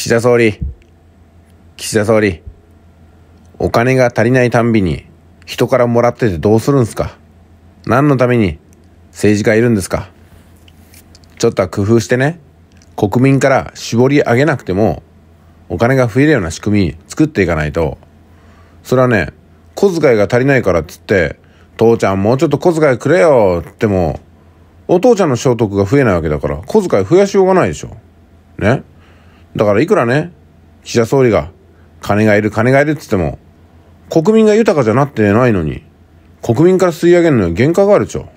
岸田総理、岸田総理、お金が足りないたんびに人からもらっててどうするんすか何のために政治家いるんですかちょっとは工夫してね、国民から絞り上げなくてもお金が増えるような仕組み作っていかないと、それはね、小遣いが足りないからっつって、父ちゃんもうちょっと小遣いくれよっても、お父ちゃんの所得が増えないわけだから、小遣い増やしようがないでしょ。ねだからいくらね、岸田総理が、金がいる、金がいるって言っても、国民が豊かじゃなってないのに、国民から吸い上げるのに限界があるでしょ。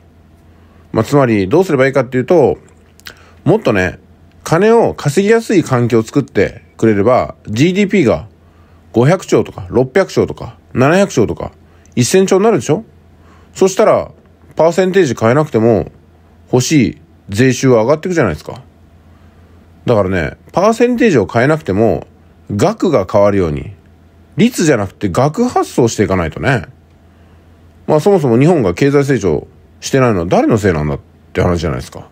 まあ、つまり、どうすればいいかっていうと、もっとね、金を稼ぎやすい環境を作ってくれれば、GDP が500兆とか600兆とか700兆とか1000兆になるでしょそしたら、パーセンテージ変えなくても、欲しい税収は上がっていくじゃないですか。だからね、パーセンテージを変えなくても、額が変わるように、率じゃなくて額発想していかないとね。まあそもそも日本が経済成長してないのは誰のせいなんだって話じゃないですか。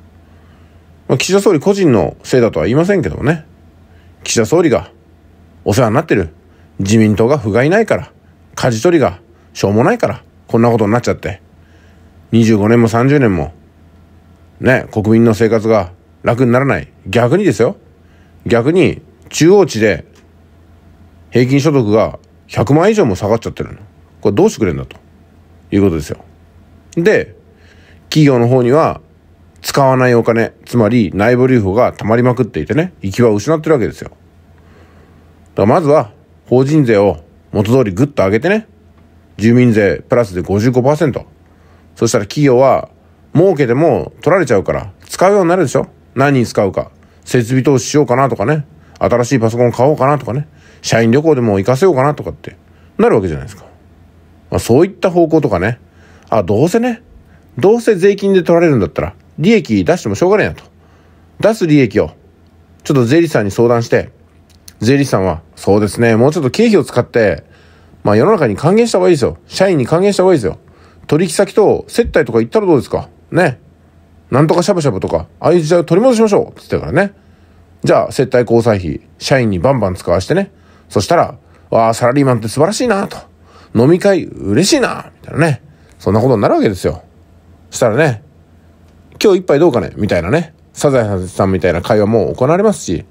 まあ、岸田総理個人のせいだとは言いませんけどもね。岸田総理がお世話になってる自民党が不甲斐ないから、舵取りがしょうもないから、こんなことになっちゃって。25年も30年も、ね、国民の生活が楽にならない。逆にですよ。逆に、中央値で、平均所得が100万以上も下がっちゃってるの。これどうしてくれるんだということですよ。で、企業の方には、使わないお金、つまり内部留保が溜まりまくっていてね、行き場を失ってるわけですよ。だからまずは、法人税を元通りぐっと上げてね、住民税プラスで55%。そしたら企業は、儲けても取られちゃうから、使うようになるでしょ何に使うか、設備投資しようかなとかね、新しいパソコン買おうかなとかね、社員旅行でも行かせようかなとかってなるわけじゃないですか。まあ、そういった方向とかね、あ、どうせね、どうせ税金で取られるんだったら、利益出してもしょうがねえなと。出す利益を、ちょっと税理士さんに相談して、税理士さんは、そうですね、もうちょっと経費を使って、まあ世の中に還元した方がいいですよ。社員に還元した方がいいですよ。取引先と接待とか行ったらどうですかね。なんとかしゃぶしゃぶとか、ああいう時代を取り戻しましょうって言ってたからね。じゃあ、接待交際費、社員にバンバン使わしてね。そしたら、わあ、サラリーマンって素晴らしいなと。飲み会嬉しいなみたいなね。そんなことになるわけですよ。そしたらね、今日一杯どうかねみたいなね。サザエさんみたいな会話も行われますし、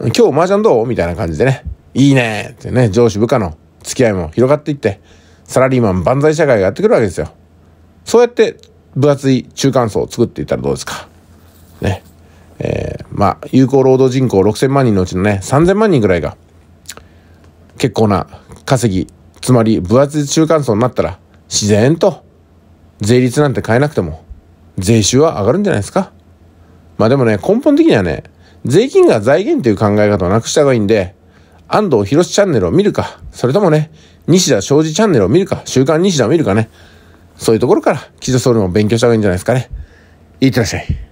今日麻雀どうみたいな感じでね。いいねってね、上司部下の付き合いも広がっていって、サラリーマン万歳社会がやってくるわけですよ。そうやって分厚い中間層を作っていったらどうですか。ね。えー、まあ、有効労働人口6000万人のうちのね、3000万人ぐらいが、結構な稼ぎ、つまり分厚い中間層になったら、自然と、税率なんて変えなくても、税収は上がるんじゃないですか。まあでもね、根本的にはね、税金が財源という考え方をなくした方がいいんで、安藤博士チャンネルを見るか、それともね、西田昌司チャンネルを見るか、週刊西田を見るかね、そういうところから、岸田総理も勉強した方がいいんじゃないですかね。いってらっしゃい。